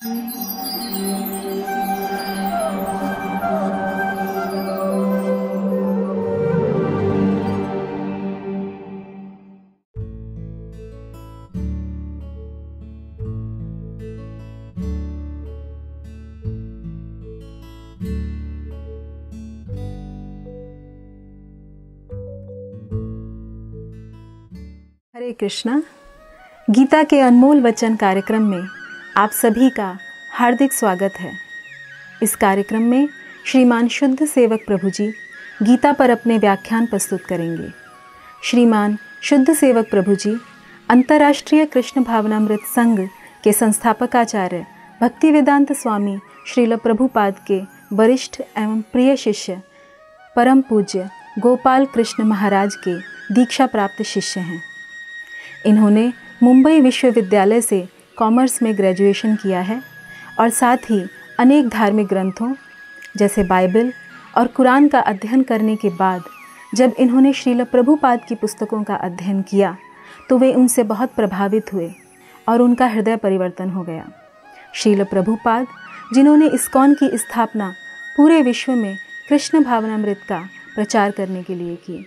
हरे कृष्णा गीता के अनमोल वचन कार्यक्रम में आप सभी का हार्दिक स्वागत है इस कार्यक्रम में श्रीमान शुद्ध सेवक प्रभु जी गीता पर अपने व्याख्यान प्रस्तुत करेंगे श्रीमान शुद्ध सेवक प्रभु जी अंतर्राष्ट्रीय कृष्ण भावनामृत संघ के संस्थापकाचार्य भक्ति वेदांत स्वामी श्रील प्रभुपाद के वरिष्ठ एवं प्रिय शिष्य परम पूज्य गोपाल कृष्ण महाराज के दीक्षा प्राप्त शिष्य हैं इन्होंने मुंबई विश्वविद्यालय से कॉमर्स में ग्रेजुएशन किया है और साथ ही अनेक धार्मिक ग्रंथों जैसे बाइबल और कुरान का अध्ययन करने के बाद जब इन्होंने श्रील प्रभुपाद की पुस्तकों का अध्ययन किया तो वे उनसे बहुत प्रभावित हुए और उनका हृदय परिवर्तन हो गया श्रील प्रभुपाद जिन्होंने इस्कॉन की स्थापना पूरे विश्व में कृष्ण भावनामृत का प्रचार करने के लिए की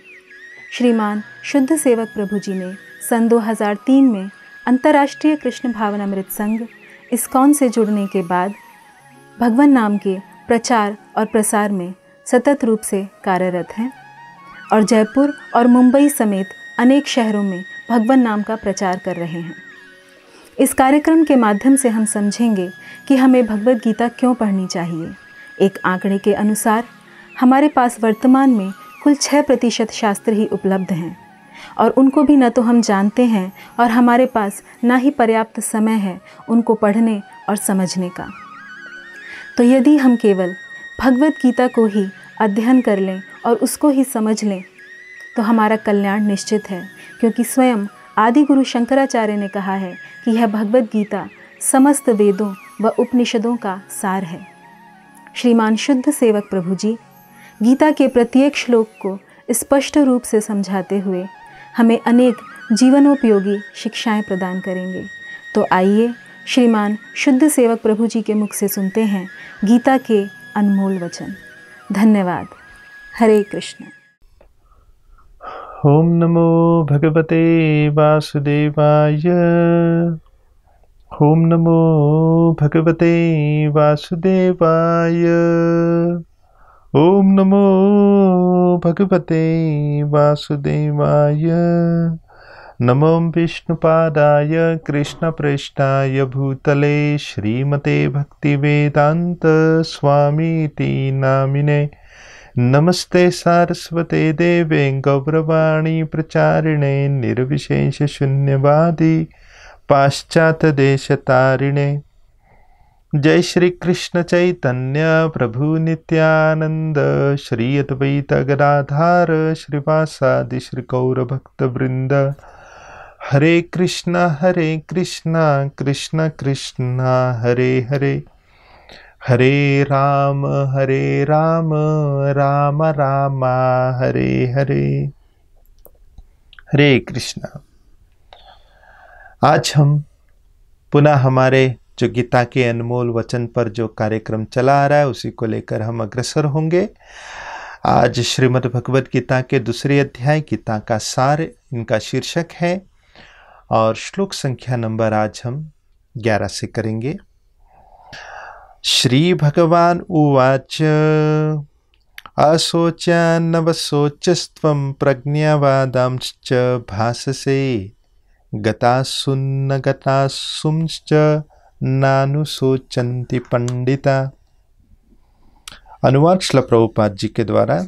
श्रीमान शुद्ध सेवक प्रभु जी ने सन 2003 में अंतर्राष्ट्रीय कृष्ण भावनामृत संघ इस्कॉन से जुड़ने के बाद भगवान नाम के प्रचार और प्रसार में सतत रूप से कार्यरत हैं और जयपुर और मुंबई समेत अनेक शहरों में भगवान नाम का प्रचार कर रहे हैं इस कार्यक्रम के माध्यम से हम समझेंगे कि हमें भगवत गीता क्यों पढ़नी चाहिए एक आंकड़े के अनुसार हमारे पास वर्तमान में कुल छः प्रतिशत शास्त्र ही उपलब्ध हैं और उनको भी न तो हम जानते हैं और हमारे पास ना ही पर्याप्त समय है उनको पढ़ने और समझने का तो यदि हम केवल भगवत गीता को ही अध्ययन कर लें और उसको ही समझ लें तो हमारा कल्याण निश्चित है क्योंकि स्वयं आदि गुरु शंकराचार्य ने कहा है कि यह भगवत गीता समस्त वेदों व उपनिषदों का सार है श्रीमान शुद्ध सेवक प्रभु जी गीता के प्रत्येक श्लोक को स्पष्ट रूप से समझाते हुए हमें अनेक जीवनोपयोगी शिक्षाएं प्रदान करेंगे तो आइए श्रीमान शुद्ध सेवक प्रभु जी के मुख से सुनते हैं गीता के अनमोल वचन धन्यवाद हरे कृष्ण ओम नमो भगवते वासुदेवाय ओम नमो भगवते वासुदेवाय ओम नमो भगवते वासुदेवाय नमो विष्णुपादाय कृष्णप्रेष्ठाय भूतले श्रीमते भक्तिवेदान्तस्वामीति नामिने नमस्ते सारस्वते देवे गौरवाणी प्रचारिणे निर्विशेषशून्यवादी पाश्चात्यदेशतारिणे जय श्री कृष्ण चैतन्य प्रभु नित्यानंद श्री अद्वैत गदाधार श्रीवासादि श्री कौर भक्त वृंद हरे कृष्ण हरे कृष्ण कृष्ण कृष्ण हरे हरे हरे राम हरे राम राम राम हरे हरे हरे कृष्ण आज हम पुनः हमारे जो गीता के अनमोल वचन पर जो कार्यक्रम चला आ रहा है उसी को लेकर हम अग्रसर होंगे आज श्रीमद् भगवद गीता के दूसरे अध्याय गीता का सार इनका शीर्षक है और श्लोक संख्या नंबर आज हम ग्यारह से करेंगे श्री भगवान उवाच असोचान्नवशोचस्व प्रज्ञावादांश्च भाससे गता गतासुंश्च नानुसोचंती पंडिता अनुवाद श्ल प्रभुपाद जी के द्वारा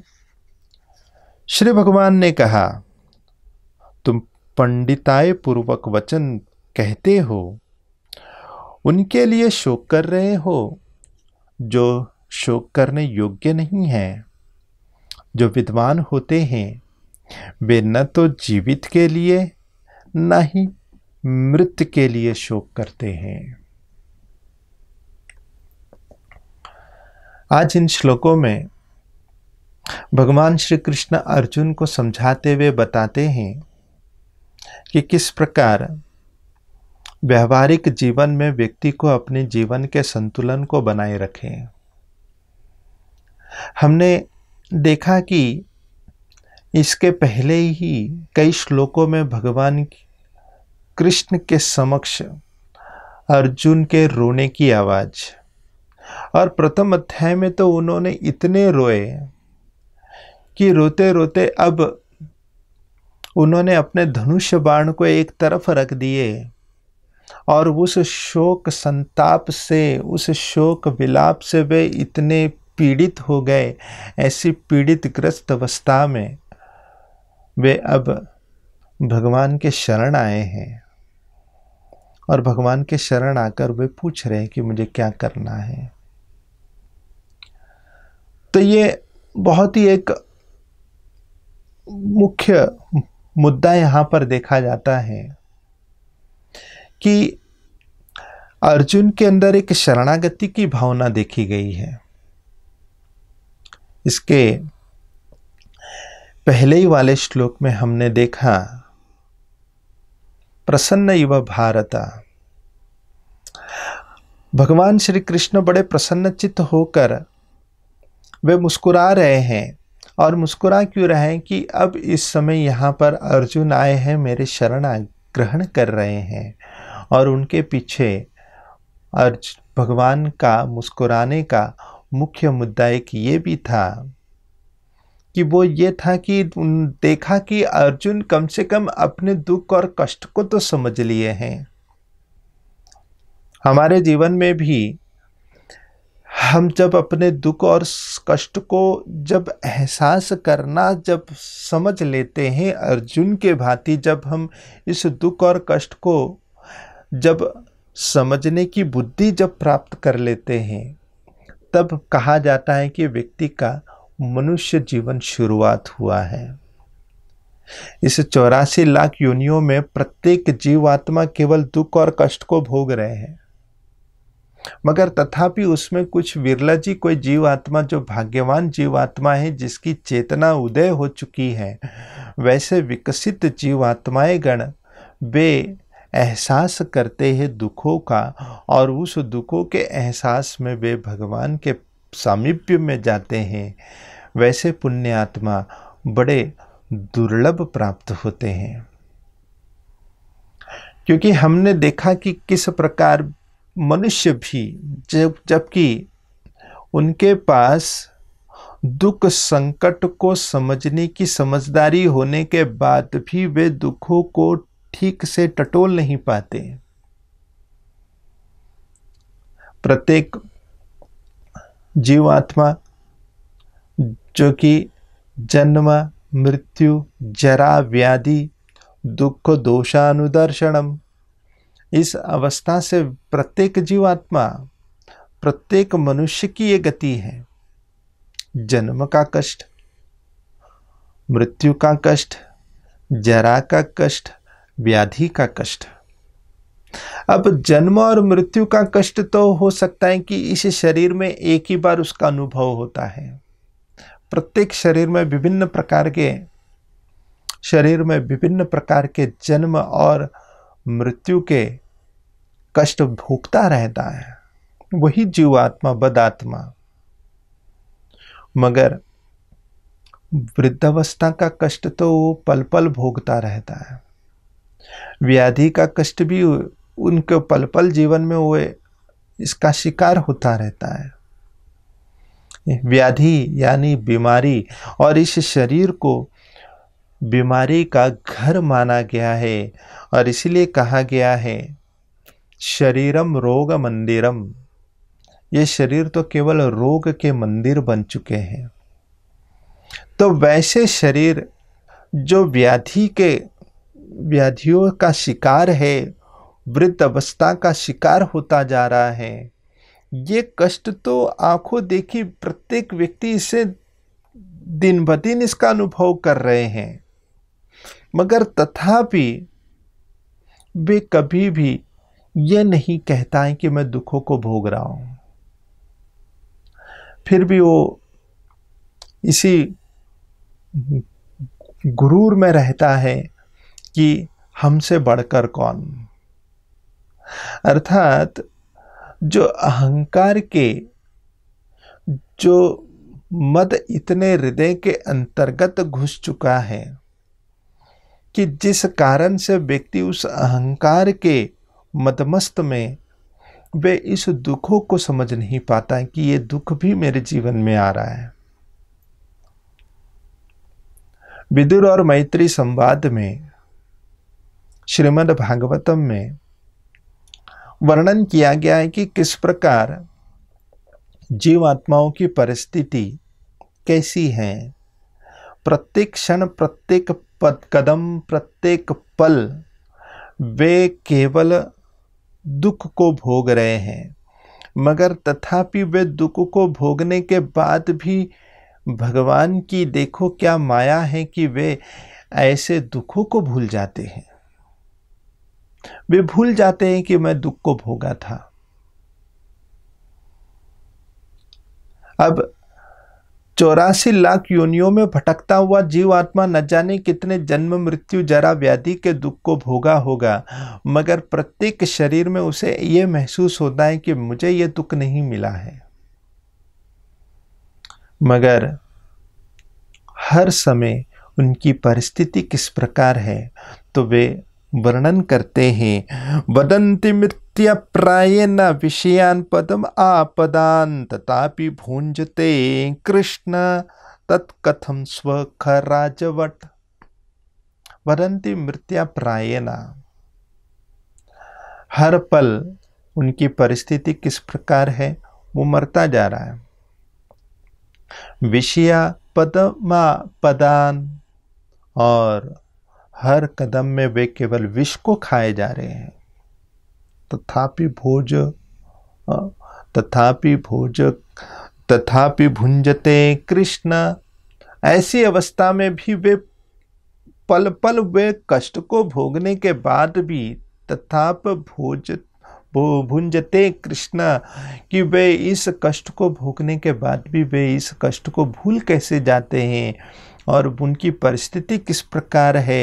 श्री भगवान ने कहा तुम पंडिताय पूर्वक वचन कहते हो उनके लिए शोक कर रहे हो जो शोक करने योग्य नहीं हैं जो विद्वान होते हैं वे न तो जीवित के लिए न ही मृत के लिए शोक करते हैं आज इन श्लोकों में भगवान श्री कृष्ण अर्जुन को समझाते हुए बताते हैं कि किस प्रकार व्यवहारिक जीवन में व्यक्ति को अपने जीवन के संतुलन को बनाए रखें हमने देखा कि इसके पहले ही कई श्लोकों में भगवान कृष्ण के समक्ष अर्जुन के रोने की आवाज़ और प्रथम अध्याय में तो उन्होंने इतने रोए कि रोते रोते अब उन्होंने अपने धनुष बाण को एक तरफ रख दिए और उस शोक संताप से उस शोक विलाप से वे इतने पीड़ित हो गए ऐसी पीड़ित ग्रस्त अवस्था में वे अब भगवान के शरण आए हैं और भगवान के शरण आकर वे पूछ रहे हैं कि मुझे क्या करना है तो ये बहुत ही एक मुख्य मुद्दा यहाँ पर देखा जाता है कि अर्जुन के अंदर एक शरणागति की भावना देखी गई है इसके पहले ही वाले श्लोक में हमने देखा प्रसन्न युवा भारत भगवान श्री कृष्ण बड़े प्रसन्नचित होकर वे मुस्कुरा रहे हैं और मुस्कुरा क्यों रहे हैं कि अब इस समय यहाँ पर अर्जुन आए हैं मेरे शरण ग्रहण कर रहे हैं और उनके पीछे अर्ज भगवान का मुस्कुराने का मुख्य मुद्दा एक ये भी था कि वो ये था कि देखा कि अर्जुन कम से कम अपने दुख और कष्ट को तो समझ लिए हैं हमारे जीवन में भी हम जब अपने दुख और कष्ट को जब एहसास करना जब समझ लेते हैं अर्जुन के भांति जब हम इस दुख और कष्ट को जब समझने की बुद्धि जब प्राप्त कर लेते हैं तब कहा जाता है कि व्यक्ति का मनुष्य जीवन शुरुआत हुआ है इस चौरासी लाख योनियों में प्रत्येक जीवात्मा केवल दुख और कष्ट को भोग रहे हैं मगर तथापि उसमें कुछ विरला जी कोई जीवात्मा जो भाग्यवान जीवात्मा है जिसकी चेतना उदय हो चुकी है वैसे विकसित जीवात्माएं गण वे एहसास करते हैं दुखों का और उस दुखों के एहसास में वे भगवान के सामीप्य में जाते हैं वैसे आत्मा बड़े दुर्लभ प्राप्त होते हैं क्योंकि हमने देखा कि किस प्रकार मनुष्य भी जब जबकि उनके पास दुख संकट को समझने की समझदारी होने के बाद भी वे दुखों को ठीक से टटोल नहीं पाते प्रत्येक जीवात्मा जो कि जन्म मृत्यु जरा व्याधि दुख दोषानुदर्शनम इस अवस्था से प्रत्येक जीवात्मा प्रत्येक मनुष्य की ये गति है जन्म का कष्ट मृत्यु का कष्ट जरा का कष्ट व्याधि का कष्ट अब जन्म और मृत्यु का कष्ट तो हो सकता है कि इस शरीर में एक ही बार उसका अनुभव होता है प्रत्येक शरीर में विभिन्न प्रकार के शरीर में विभिन्न प्रकार के जन्म और मृत्यु के कष्ट भोगता रहता है वही जीवात्मा बदात्मा मगर वृद्धावस्था का कष्ट तो पल पल भोगता रहता है व्याधि का कष्ट भी उनके पल पल जीवन में वो इसका शिकार होता रहता है व्याधि यानी बीमारी और इस शरीर को बीमारी का घर माना गया है और इसलिए कहा गया है शरीरम रोग मंदिरम ये शरीर तो केवल रोग के मंदिर बन चुके हैं तो वैसे शरीर जो व्याधि के व्याधियों का शिकार है वृद्ध अवस्था का शिकार होता जा रहा है ये कष्ट तो आंखों देखी प्रत्येक व्यक्ति इसे दिन ब दिन इसका अनुभव कर रहे हैं मगर तथापि वे कभी भी ये नहीं कहता है कि मैं दुखों को भोग रहा हूं फिर भी वो इसी गुरूर में रहता है कि हमसे बढ़कर कौन अर्थात जो अहंकार के जो मद इतने हृदय के अंतर्गत घुस चुका है कि जिस कारण से व्यक्ति उस अहंकार के मदमस्त में वे इस दुखों को समझ नहीं पाता कि ये दुख भी मेरे जीवन में आ रहा है विदुर और मैत्री संवाद में श्रीमद् भागवतम में वर्णन किया गया है कि किस प्रकार जीवात्माओं की परिस्थिति कैसी है प्रत्येक क्षण प्रत्येक पद कदम प्रत्येक पल वे केवल दुख को भोग रहे हैं मगर तथापि वे दुख को भोगने के बाद भी भगवान की देखो क्या माया है कि वे ऐसे दुखों को भूल जाते हैं वे भूल जाते हैं कि मैं दुख को भोगा था अब चौरासी लाख योनियों में भटकता हुआ जीव आत्मा न जाने कितने जन्म मृत्यु जरा व्याधि के दुख को भोगा होगा मगर प्रत्येक शरीर में उसे ये महसूस होता है कि मुझे ये दुख नहीं मिला है मगर हर समय उनकी परिस्थिति किस प्रकार है तो वे वर्णन करते हैं वदंती मित्र नित्यप्रायेण विषयान पदम आपदान् तथापि भुञ्जते कृष्ण तत्कथं स्वखराजवट् वदंती मृत्याप्रायण हर पल उनकी परिस्थिति किस प्रकार है वो मरता जा रहा है विषया पदमा पदान और हर कदम में वे केवल विष को खाए जा रहे हैं तथापि भोज तथापि भोज तथापि भुंजते कृष्ण ऐसी अवस्था में भी वे पल पल वे कष्ट को भोगने के बाद भी तथाप भोज भुंजते कृष्ण कि वे इस कष्ट को भोगने के बाद भी वे इस कष्ट को भूल कैसे जाते हैं और उनकी परिस्थिति किस प्रकार है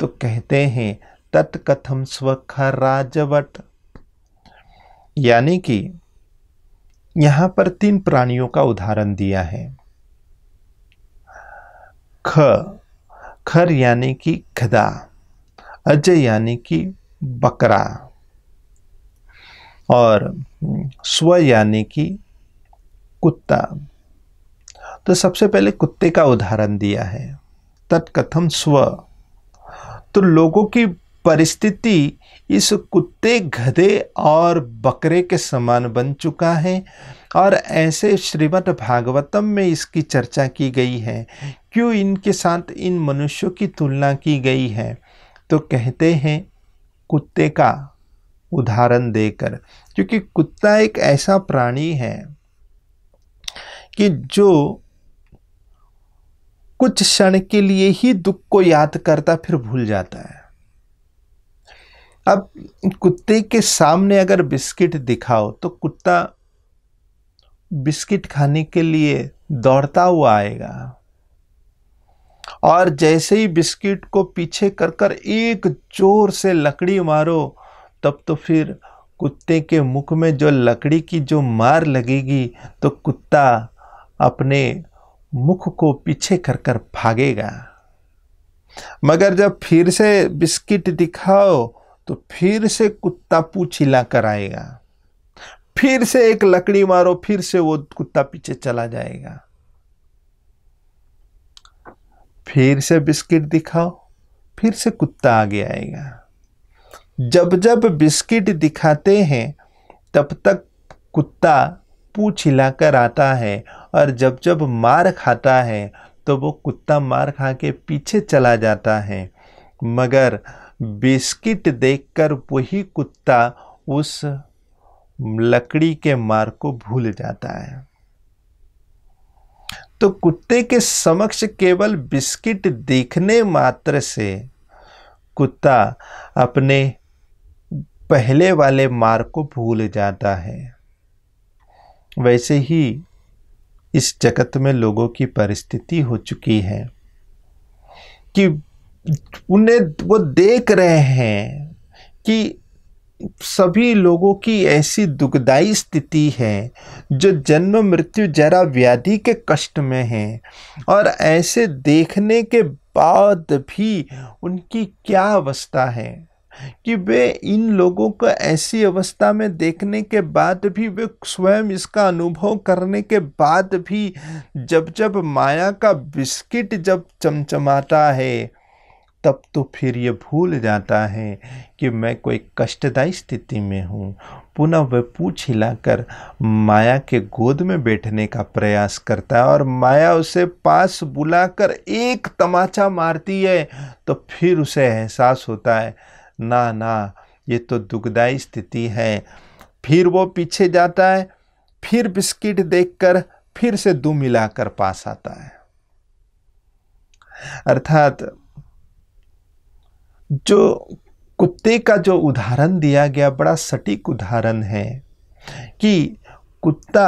तो कहते हैं तत्कथम स्वखर राजवट यानी कि यहाँ पर तीन प्राणियों का उदाहरण दिया है ख खर यानी कि खदा अजय यानी कि बकरा और स्व यानी कि कुत्ता तो सबसे पहले कुत्ते का उदाहरण दिया है तत्कथम स्व तो लोगों की परिस्थिति इस कुत्ते गधे और बकरे के समान बन चुका है और ऐसे श्रीमद् भागवतम में इसकी चर्चा की गई है क्यों इनके साथ इन मनुष्यों की तुलना की गई है तो कहते हैं कुत्ते का उदाहरण देकर क्योंकि कुत्ता एक ऐसा प्राणी है कि जो कुछ क्षण के लिए ही दुख को याद करता फिर भूल जाता है अब कुत्ते के सामने अगर बिस्किट दिखाओ तो कुत्ता बिस्किट खाने के लिए दौड़ता हुआ आएगा और जैसे ही बिस्किट को पीछे कर कर एक जोर से लकड़ी मारो तब तो फिर कुत्ते के मुख में जो लकड़ी की जो मार लगेगी तो कुत्ता अपने मुख को पीछे कर कर भागेगा मगर जब फिर से बिस्किट दिखाओ तो फिर से कुत्ता पूछिला आएगा फिर से एक लकड़ी मारो फिर से वो कुत्ता पीछे चला जाएगा फिर से बिस्किट दिखाओ फिर से कुत्ता आगे आएगा जब जब बिस्किट दिखाते हैं तब तक कुत्ता पूछ हिलाकर आता है और जब जब मार खाता है तो वो कुत्ता मार खा के पीछे चला जाता है मगर बिस्किट देखकर वही कुत्ता उस लकड़ी के मार को भूल जाता है तो कुत्ते के समक्ष केवल बिस्किट देखने मात्र से कुत्ता अपने पहले वाले मार को भूल जाता है वैसे ही इस जगत में लोगों की परिस्थिति हो चुकी है कि उन्हें वो देख रहे हैं कि सभी लोगों की ऐसी दुखदाई स्थिति है जो जन्म मृत्यु जरा व्याधि के कष्ट में है और ऐसे देखने के बाद भी उनकी क्या अवस्था है कि वे इन लोगों को ऐसी अवस्था में देखने के बाद भी वे स्वयं इसका अनुभव करने के बाद भी जब जब माया का बिस्किट जब चमचमाता है तब तो फिर ये भूल जाता है कि मैं कोई कष्टदायी स्थिति में हूँ पुनः वह पूछ हिलाकर माया के गोद में बैठने का प्रयास करता है और माया उसे पास बुलाकर एक तमाचा मारती है तो फिर उसे एहसास होता है ना ना ये तो दुखदायी स्थिति है फिर वो पीछे जाता है फिर बिस्किट देखकर फिर से दो मिलाकर पास आता है अर्थात जो कुत्ते का जो उदाहरण दिया गया बड़ा सटीक उदाहरण है कि कुत्ता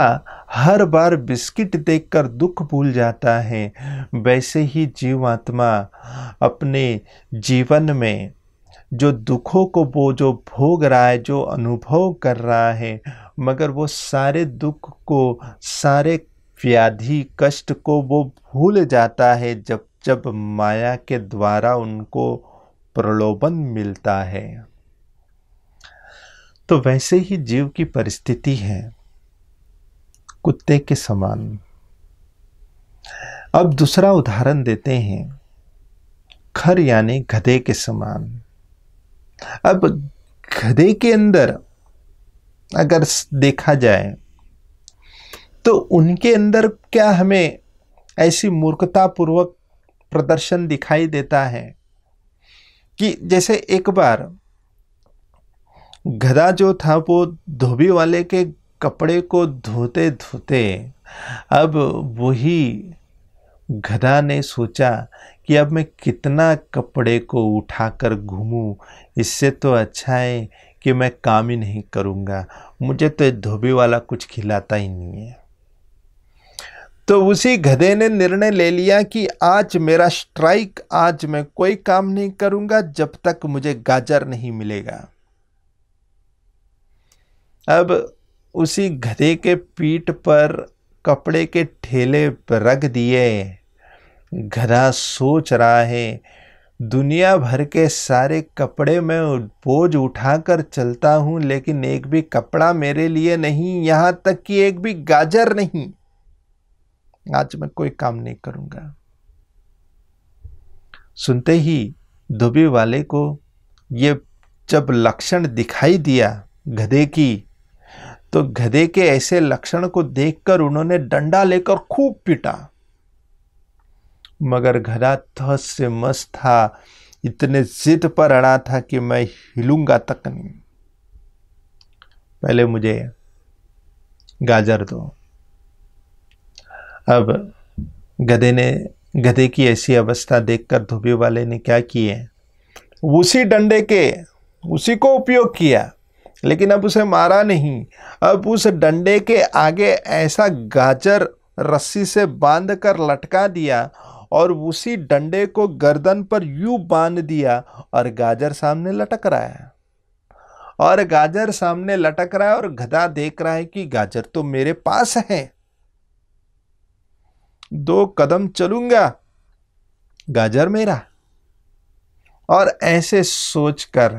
हर बार बिस्किट देखकर दुख भूल जाता है वैसे ही जीव आत्मा अपने जीवन में जो दुखों को वो जो भोग रहा है जो अनुभव कर रहा है मगर वो सारे दुख को सारे व्याधि कष्ट को वो भूल जाता है जब जब माया के द्वारा उनको प्रलोभन मिलता है तो वैसे ही जीव की परिस्थिति है कुत्ते के समान अब दूसरा उदाहरण देते हैं खर यानी गधे के समान अब गधे के अंदर अगर देखा जाए तो उनके अंदर क्या हमें ऐसी मूर्खतापूर्वक प्रदर्शन दिखाई देता है कि जैसे एक बार गधा जो था वो धोबी वाले के कपड़े को धोते धोते अब वही गधा ने सोचा कि अब मैं कितना कपड़े को उठाकर घूमूं इससे तो अच्छा है कि मैं काम ही नहीं करूँगा मुझे तो धोबी वाला कुछ खिलाता ही नहीं है तो उसी गधे ने निर्णय ले लिया कि आज मेरा स्ट्राइक आज मैं कोई काम नहीं करूंगा जब तक मुझे गाजर नहीं मिलेगा अब उसी गधे के पीठ पर कपड़े के ठेले पर रख दिए गधा सोच रहा है दुनिया भर के सारे कपड़े मैं बोझ उठाकर चलता हूँ लेकिन एक भी कपड़ा मेरे लिए नहीं यहाँ तक कि एक भी गाजर नहीं आज मैं कोई काम नहीं करूंगा सुनते ही धोबी वाले को ये जब लक्षण दिखाई दिया गधे की तो गधे के ऐसे लक्षण को देखकर उन्होंने डंडा लेकर खूब पीटा मगर घरा तहस से मस्त था इतने जिद पर अड़ा था कि मैं हिलूंगा तक नहीं पहले मुझे गाजर दो अब गधे ने गधे की ऐसी अवस्था देखकर धोबी वाले ने क्या किए उसी डंडे के उसी को उपयोग किया लेकिन अब उसे मारा नहीं अब उस डंडे के आगे ऐसा गाजर रस्सी से बांध कर लटका दिया और उसी डंडे को गर्दन पर यूं बांध दिया और गाजर सामने लटक रहा है और गाजर सामने लटक रहा है और गधा देख रहा है कि गाजर तो मेरे पास है दो कदम चलूंगा गाजर मेरा और ऐसे सोचकर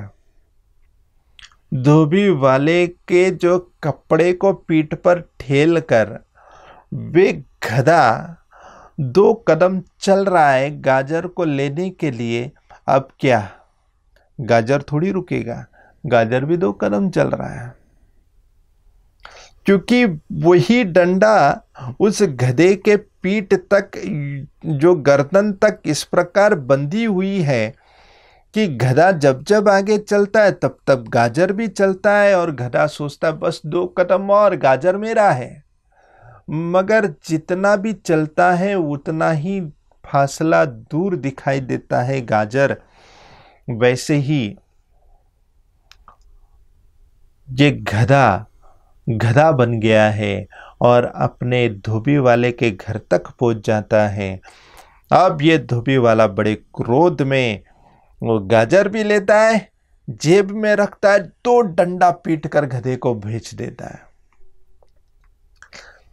धोबी वाले के जो कपड़े को पीठ पर ठेल कर वे गधा दो कदम चल रहा है गाजर को लेने के लिए अब क्या गाजर थोड़ी रुकेगा गाजर भी दो कदम चल रहा है क्योंकि वही डंडा उस गधे के पीठ तक जो गर्दन तक इस प्रकार बंधी हुई है कि गधा जब जब आगे चलता है तब तब गाजर भी चलता है और गधा सोचता है बस दो कदम और गाजर मेरा है मगर जितना भी चलता है उतना ही फासला दूर दिखाई देता है गाजर वैसे ही ये गधा गधा बन गया है और अपने धोबी वाले के घर तक पहुंच जाता है अब ये धोबी वाला बड़े क्रोध में वो गाजर भी लेता है जेब में रखता है तो डंडा पीट कर गधे को भेज देता है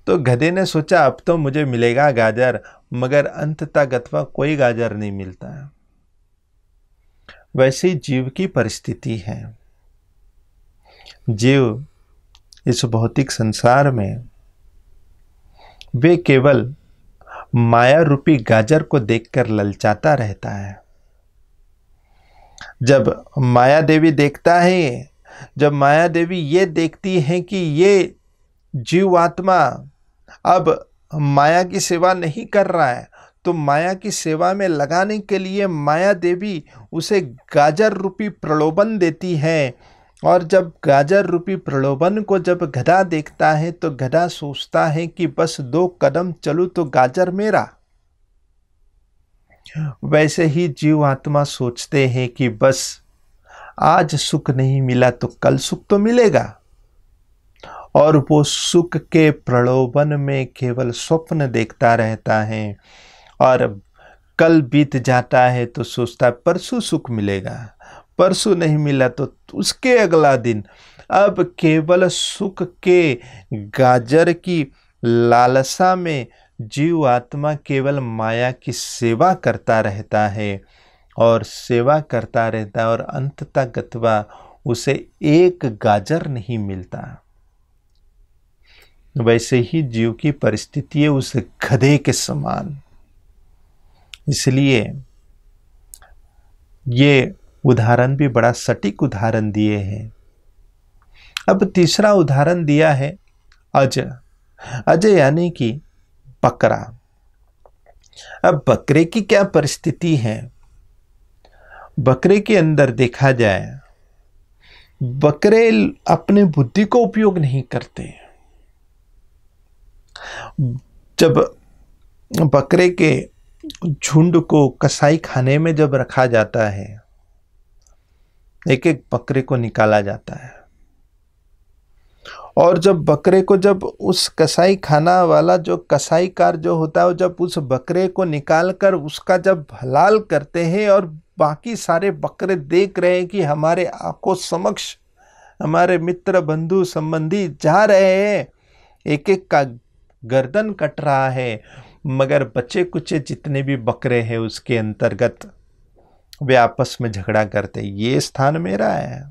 तो गधे ने सोचा अब तो मुझे मिलेगा गाजर मगर अंत तक अथवा कोई गाजर नहीं मिलता है वैसे जीव की परिस्थिति है जीव इस भौतिक संसार में वे केवल माया रूपी गाजर को देखकर ललचाता रहता है जब माया देवी देखता है जब माया देवी ये देखती है कि ये जीव आत्मा अब माया की सेवा नहीं कर रहा है तो माया की सेवा में लगाने के लिए माया देवी उसे गाजर रूपी प्रलोभन देती है और जब गाजर रूपी प्रलोभन को जब गधा देखता है तो गधा सोचता है कि बस दो कदम चलू तो गाजर मेरा वैसे ही जीव आत्मा सोचते हैं कि बस आज सुख नहीं मिला तो कल सुख तो मिलेगा और वो सुख के प्रलोभन में केवल स्वप्न देखता रहता है और कल बीत जाता है तो सोचता है परसों सुख मिलेगा परसों नहीं मिला तो उसके अगला दिन अब केवल सुख के गाजर की लालसा में जीव आत्मा केवल माया की सेवा करता रहता है और सेवा करता रहता और अंत तक अथवा उसे एक गाजर नहीं मिलता वैसे ही जीव की परिस्थिति है उस गधे के समान इसलिए ये उदाहरण भी बड़ा सटीक उदाहरण दिए हैं अब तीसरा उदाहरण दिया है अजय अजय यानी कि बकरा अब बकरे की क्या परिस्थिति है बकरे के अंदर देखा जाए बकरे अपने बुद्धि को उपयोग नहीं करते जब बकरे के झुंड को कसाई खाने में जब रखा जाता है एक एक बकरे को निकाला जाता है और जब बकरे को जब उस कसाई खाना वाला जो कसाई कार जो होता है वो जब उस बकरे को निकाल कर उसका जब हलाल करते हैं और बाकी सारे बकरे देख रहे हैं कि हमारे आंखों समक्ष हमारे मित्र बंधु संबंधी जा रहे हैं एक एक का गर्दन कट रहा है मगर बचे कुचे जितने भी बकरे हैं उसके अंतर्गत वे आपस में झगड़ा करते ये स्थान मेरा है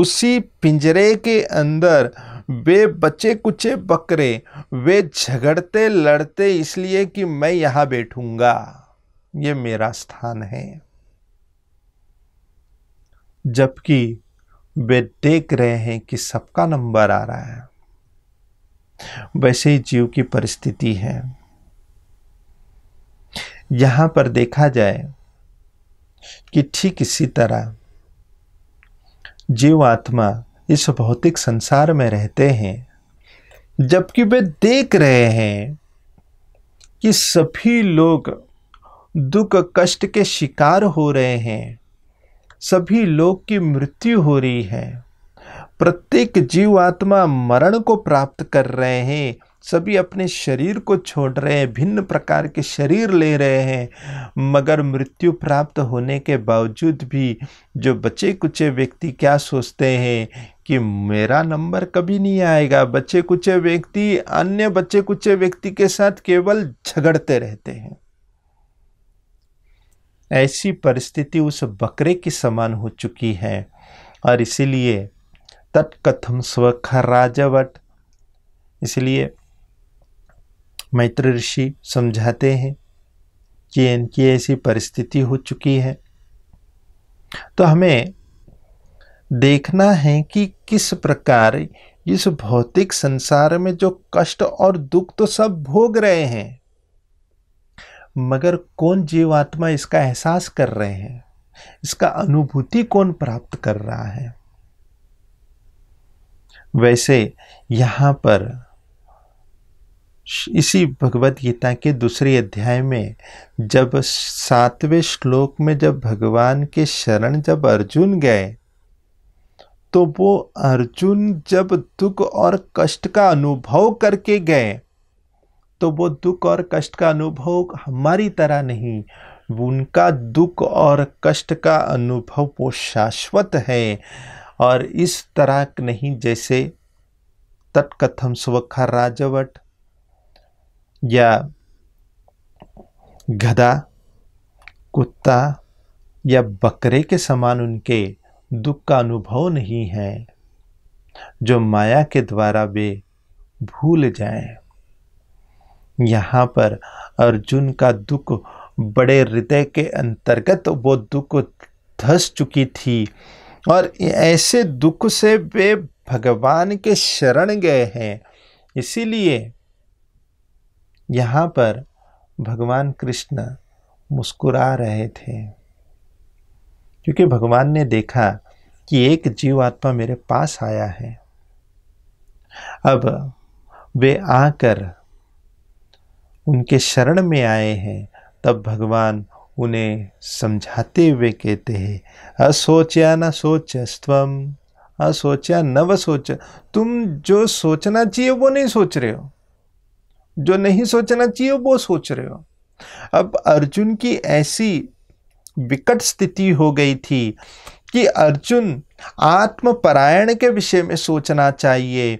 उसी पिंजरे के अंदर वे बचे कुचे बकरे वे झगड़ते लड़ते इसलिए कि मैं यहां बैठूंगा ये मेरा स्थान है जबकि वे देख रहे हैं कि सबका नंबर आ रहा है वैसे ही जीव की परिस्थिति है यहां पर देखा जाए कि ठीक इसी तरह जीव आत्मा इस भौतिक संसार में रहते हैं जबकि वे देख रहे हैं कि सभी लोग दुख कष्ट के शिकार हो रहे हैं सभी लोग की मृत्यु हो रही है प्रत्येक जीव आत्मा मरण को प्राप्त कर रहे हैं सभी अपने शरीर को छोड़ रहे हैं भिन्न प्रकार के शरीर ले रहे हैं मगर मृत्यु प्राप्त होने के बावजूद भी जो बचे कुचे व्यक्ति क्या सोचते हैं कि मेरा नंबर कभी नहीं आएगा बचे कुचे व्यक्ति अन्य बचे कुचे व्यक्ति के साथ केवल झगड़ते रहते हैं ऐसी परिस्थिति उस बकरे के समान हो चुकी है और इसीलिए तत्कथम राजवट इसलिए मैत्र ऋषि समझाते हैं कि इनकी ऐसी परिस्थिति हो चुकी है तो हमें देखना है कि किस प्रकार इस भौतिक संसार में जो कष्ट और दुख तो सब भोग रहे हैं मगर कौन जीवात्मा इसका एहसास कर रहे हैं इसका अनुभूति कौन प्राप्त कर रहा है वैसे यहाँ पर इसी भगवत गीता के दूसरे अध्याय में जब सातवें श्लोक में जब भगवान के शरण जब अर्जुन गए तो वो अर्जुन जब दुख और कष्ट का अनुभव करके गए तो वो दुख और कष्ट का अनुभव हमारी तरह नहीं उनका दुख और कष्ट का अनुभव वो शाश्वत है और इस तरह नहीं जैसे तटकथम स्वखा राजवट या गधा कुत्ता या बकरे के समान उनके दुख का अनुभव नहीं है जो माया के द्वारा वे भूल जाएं। यहाँ पर अर्जुन का दुख बड़े हृदय के अंतर्गत वो दुख धस चुकी थी और ऐसे दुख से वे भगवान के शरण गए हैं इसीलिए यहाँ पर भगवान कृष्ण मुस्कुरा रहे थे क्योंकि भगवान ने देखा कि एक जीव आत्मा मेरे पास आया है अब वे आकर उनके शरण में आए हैं तब भगवान उन्हें समझाते हुए कहते हैं असोचया न सोच स्तम असोचया नव सोच तुम जो सोचना चाहिए वो नहीं सोच रहे हो जो नहीं सोचना चाहिए वो सोच रहे हो अब अर्जुन की ऐसी विकट स्थिति हो गई थी कि अर्जुन आत्मपरायण के विषय में सोचना चाहिए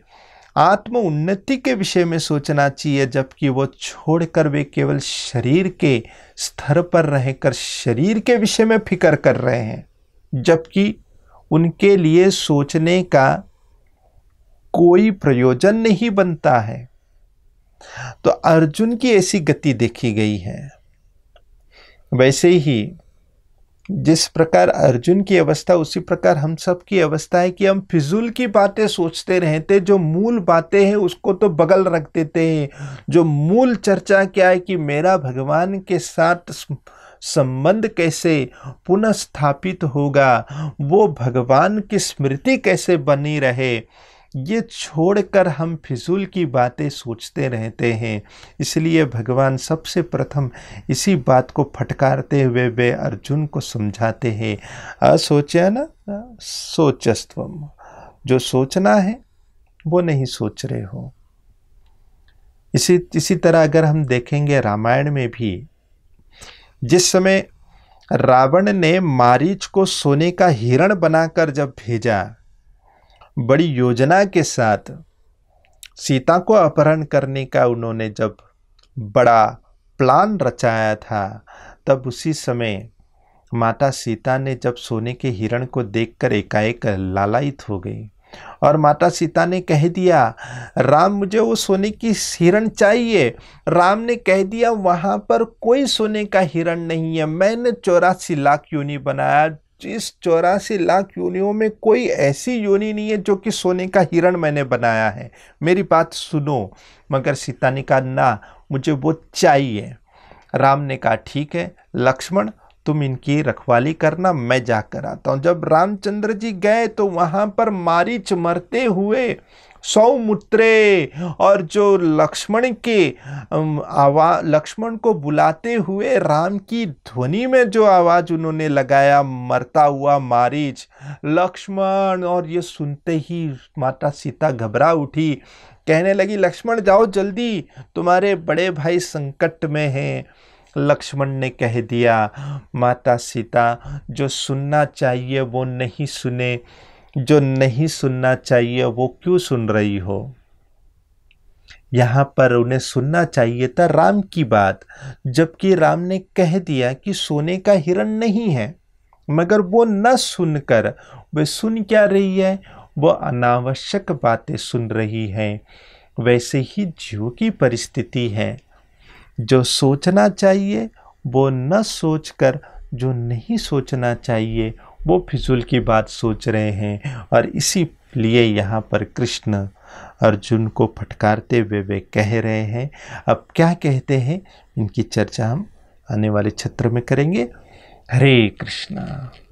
आत्म उन्नति के विषय में सोचना चाहिए जबकि वो छोड़कर वे केवल शरीर के स्तर पर रहकर शरीर के विषय में फिक्र कर रहे हैं जबकि उनके लिए सोचने का कोई प्रयोजन नहीं बनता है तो अर्जुन की ऐसी गति देखी गई है वैसे ही जिस प्रकार अर्जुन की अवस्था उसी प्रकार हम सब की अवस्था है कि हम फिजूल की बातें सोचते रहते जो मूल बातें हैं उसको तो बगल रख देते हैं जो मूल चर्चा क्या है कि मेरा भगवान के साथ संबंध कैसे पुनः स्थापित होगा वो भगवान की स्मृति कैसे बनी रहे ये छोड़कर हम फिजूल की बातें सोचते रहते हैं इसलिए भगवान सबसे प्रथम इसी बात को फटकारते हुए वे अर्जुन को समझाते हैं असोचे न सोचस्व जो सोचना है वो नहीं सोच रहे हो इसी इसी तरह अगर हम देखेंगे रामायण में भी जिस समय रावण ने मारीच को सोने का हिरण बनाकर जब भेजा बड़ी योजना के साथ सीता को अपहरण करने का उन्होंने जब बड़ा प्लान रचाया था तब उसी समय माता सीता ने जब सोने के हिरण को देखकर एकाएक लालायित हो गई और माता सीता ने कह दिया राम मुझे वो सोने की हिरण चाहिए राम ने कह दिया वहाँ पर कोई सोने का हिरण नहीं है मैंने चौरासी लाख यूनि बनाया इस चौरासी लाख योनियों में कोई ऐसी योनि नहीं है जो कि सोने का हिरण मैंने बनाया है मेरी बात सुनो मगर सीता ने कहा ना मुझे वो चाहिए राम ने कहा ठीक है लक्ष्मण तुम इनकी रखवाली करना मैं जाकर आता हूँ जब रामचंद्र जी गए तो वहाँ पर मारीच मरते हुए सौमूत्रे और जो लक्ष्मण के आवाज लक्ष्मण को बुलाते हुए राम की ध्वनि में जो आवाज़ उन्होंने लगाया मरता हुआ मारीच लक्ष्मण और ये सुनते ही माता सीता घबरा उठी कहने लगी लक्ष्मण जाओ जल्दी तुम्हारे बड़े भाई संकट में हैं लक्ष्मण ने कह दिया माता सीता जो सुनना चाहिए वो नहीं सुने जो नहीं सुनना चाहिए वो क्यों सुन रही हो यहाँ पर उन्हें सुनना चाहिए था राम की बात जबकि राम ने कह दिया कि सोने का हिरण नहीं है मगर वो न सुनकर वे सुन क्या रही है वो अनावश्यक बातें सुन रही हैं वैसे ही जीव की परिस्थिति है जो सोचना चाहिए वो न सोचकर जो नहीं सोचना चाहिए वो फिजूल की बात सोच रहे हैं और इसी लिए यहाँ पर कृष्ण अर्जुन को फटकारते हुए वे कह रहे हैं अब क्या कहते हैं इनकी चर्चा हम आने वाले छत्र में करेंगे हरे कृष्णा